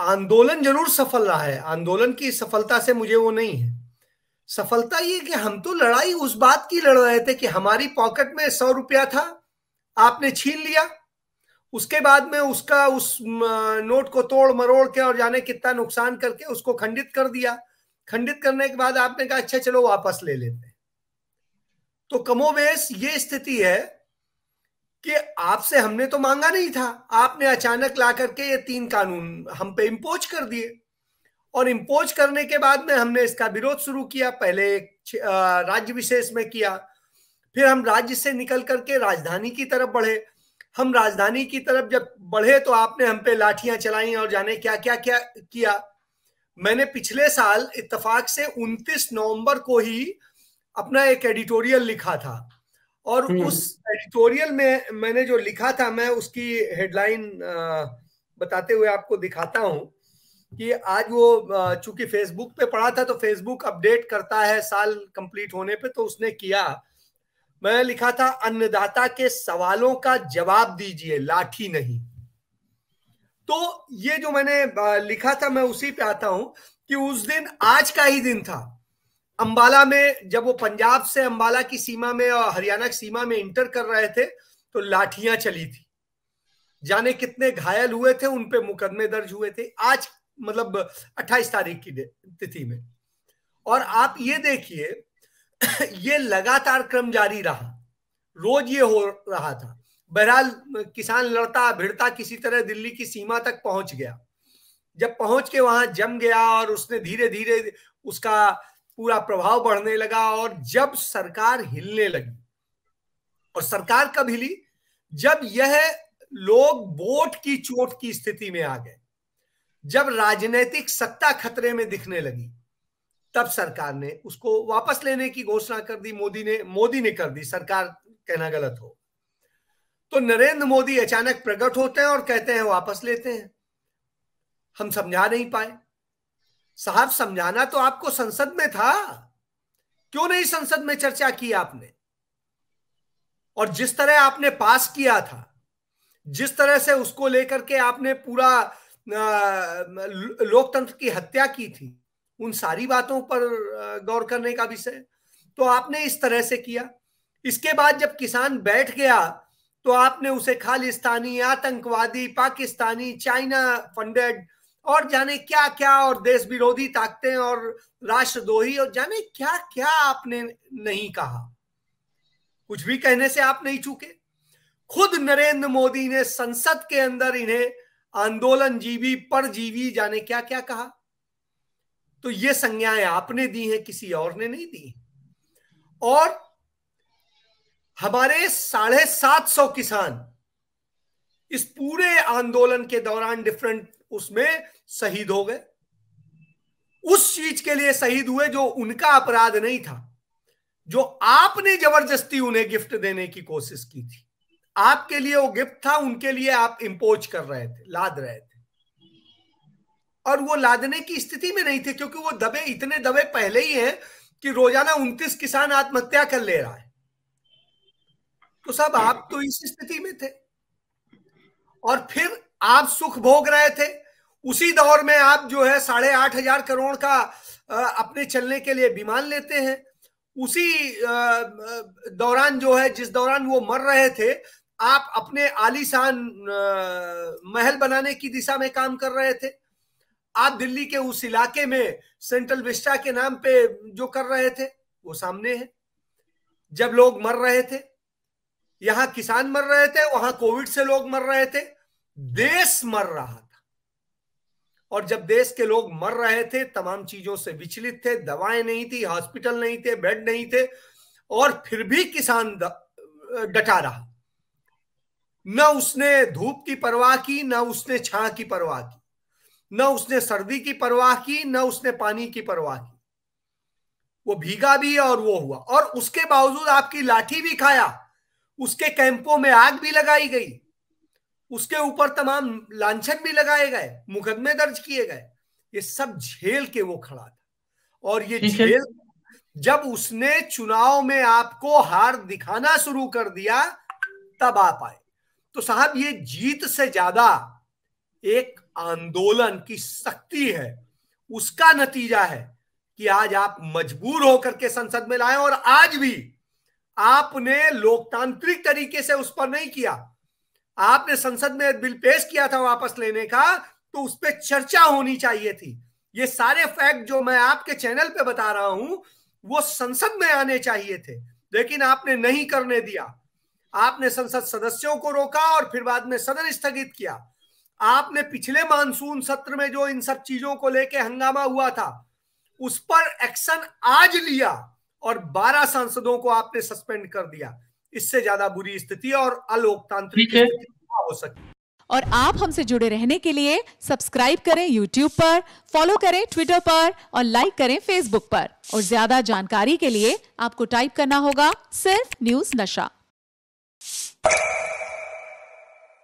आंदोलन जरूर सफल रहा है आंदोलन की सफलता से मुझे वो नहीं है सफलता ये कि हम तो लड़ाई उस बात की लड़ रहे थे कि हमारी पॉकेट में सौ रुपया था आपने छीन लिया उसके बाद में उसका उस नोट को तोड़ मरोड़ के और जाने कितना नुकसान करके उसको खंडित कर दिया खंडित करने के बाद आपने कहा अच्छा चलो वापस ले लेते तो कमोवेश ये स्थिति है कि आपसे हमने तो मांगा नहीं था आपने अचानक ला करके ये तीन कानून हम पे इम्पोज कर दिए और इम्पोज करने के बाद में हमने इसका विरोध शुरू किया पहले राज्य विशेष में किया फिर हम राज्य से निकल करके राजधानी की तरफ बढ़े हम राजधानी की तरफ जब बढ़े तो आपने हम पे लाठियां चलाई और जाने क्या क्या क्या किया मैंने पिछले साल इत्तफाक से 29 नवंबर को ही अपना एक एडिटोरियल लिखा था और हम्म। उस एडिटोरियल में मैंने जो लिखा था मैं उसकी हेडलाइन बताते हुए आपको दिखाता हूं कि आज वो चूंकि फेसबुक पे पढ़ा था तो फेसबुक अपडेट करता है साल कंप्लीट होने पे तो उसने किया मैं लिखा था अन्नदाता के सवालों का जवाब दीजिए लाठी नहीं तो ये जो मैंने लिखा था मैं उसी पे आता हूं कि उस दिन आज का ही दिन था अंबाला में जब वो पंजाब से अंबाला की सीमा में और हरियाणा की सीमा में इंटर कर रहे थे तो लाठियां चली थी जाने कितने घायल हुए थे उन पे मुकदमे दर्ज हुए थे आज मतलब 28 तारीख की तिथि में और आप ये देखिए ये लगातार क्रम जारी रहा रोज ये हो रहा था बहरहाल किसान लड़ता भिड़ता किसी तरह दिल्ली की सीमा तक पहुंच गया जब पहुंच के वहां जम गया और उसने धीरे धीरे उसका पूरा प्रभाव बढ़ने लगा और जब सरकार हिलने लगी और सरकार कब हिली जब यह लोग वोट की चोट की स्थिति में आ गए जब राजनीतिक सत्ता खतरे में दिखने लगी तब सरकार ने उसको वापस लेने की घोषणा कर दी मोदी ने मोदी ने कर दी सरकार कहना गलत हो तो नरेंद्र मोदी अचानक प्रकट होते हैं और कहते हैं वापस लेते हैं हम समझा नहीं पाए साहब समझाना तो आपको संसद में था क्यों नहीं संसद में चर्चा की आपने और जिस तरह आपने पास किया था जिस तरह से उसको लेकर के आपने पूरा लोकतंत्र की हत्या की थी उन सारी बातों पर गौर करने का विषय तो आपने इस तरह से किया इसके बाद जब किसान बैठ गया तो आपने उसे खालिस्तानी आतंकवादी पाकिस्तानी चाइना फंडेड और जाने क्या क्या और देश विरोधी ताकतें और राष्ट्रद्रोही और जाने क्या क्या आपने नहीं कहा कुछ भी कहने से आप नहीं चूके खुद नरेंद्र मोदी ने संसद के अंदर इन्हें आंदोलन जीवी पर जीवी जाने क्या क्या कहा तो ये संज्ञाएं आपने दी हैं किसी और ने नहीं दी और हमारे साढ़े सात सौ किसान इस पूरे आंदोलन के दौरान डिफरेंट उसमें शहीद हो गए उस चीज के लिए शहीद हुए जो उनका अपराध नहीं था जो आपने जबरदस्ती उन्हें गिफ्ट देने की कोशिश की थी आपके लिए वो गिफ्ट था उनके लिए आप इम्पोज कर रहे थे लाद रहे थे और वो लादने की स्थिति में नहीं थे क्योंकि वो दबे इतने दबे पहले ही हैं कि रोजाना उनतीस किसान आत्महत्या कर ले रहा है तो सब आप तो इस स्थिति में थे और फिर आप सुख भोग रहे थे उसी दौर में आप जो है साढ़े आठ हजार करोड़ का अपने चलने के लिए विमान लेते हैं उसी दौरान जो है जिस दौरान वो मर रहे थे आप अपने आलीशान महल बनाने की दिशा में काम कर रहे थे आप दिल्ली के उस इलाके में सेंट्रल विस्टा के नाम पे जो कर रहे थे वो सामने है जब लोग मर रहे थे यहां किसान मर रहे थे वहां कोविड से लोग मर रहे थे देश मर रहा था और जब देश के लोग मर रहे थे तमाम चीजों से विचलित थे दवाएं नहीं थी हॉस्पिटल नहीं थे बेड नहीं थे और फिर भी किसान डटा रहा न उसने धूप की परवाह की न उसने छां की परवाह की न उसने सर्दी की परवाह की न उसने पानी की परवाह की वो भीगा भी और वो हुआ और उसके बावजूद आपकी लाठी भी खाया उसके कैंपों में आग भी लगाई गई उसके ऊपर तमाम लांछन भी लगाए गए मुकदमे दर्ज किए गए ये सब झेल के वो खड़ा था और ये झेल जब उसने चुनाव में आपको हार दिखाना शुरू कर दिया तब आप आए तो साहब ये जीत से ज्यादा एक आंदोलन की शक्ति है उसका नतीजा है कि आज आप मजबूर होकर के संसद में लाए और आज भी आपने लोकतांत्रिक तरीके से उस पर नहीं किया आपने संसद में बिल पेश किया था वापस लेने का तो उस पर चर्चा होनी चाहिए थी ये सारे फैक्ट जो मैं आपके चैनल पे बता रहा हूं वो संसद में आने चाहिए थे लेकिन आपने नहीं करने दिया आपने संसद सदस्यों को रोका और फिर बाद में सदन स्थगित किया आपने पिछले मानसून सत्र में जो इन सब चीजों को लेके हंगामा हुआ था उस पर एक्शन आज लिया और 12 सांसदों को आपने सस्पेंड कर दिया इससे ज्यादा बुरी स्थिति और अलोकतांत्रिक हो सकती और आप हमसे जुड़े रहने के लिए सब्सक्राइब करें यूट्यूब पर फॉलो करें ट्विटर पर और लाइक करें फेसबुक पर और ज्यादा जानकारी के लिए आपको टाइप करना होगा सिर्फ न्यूज नशा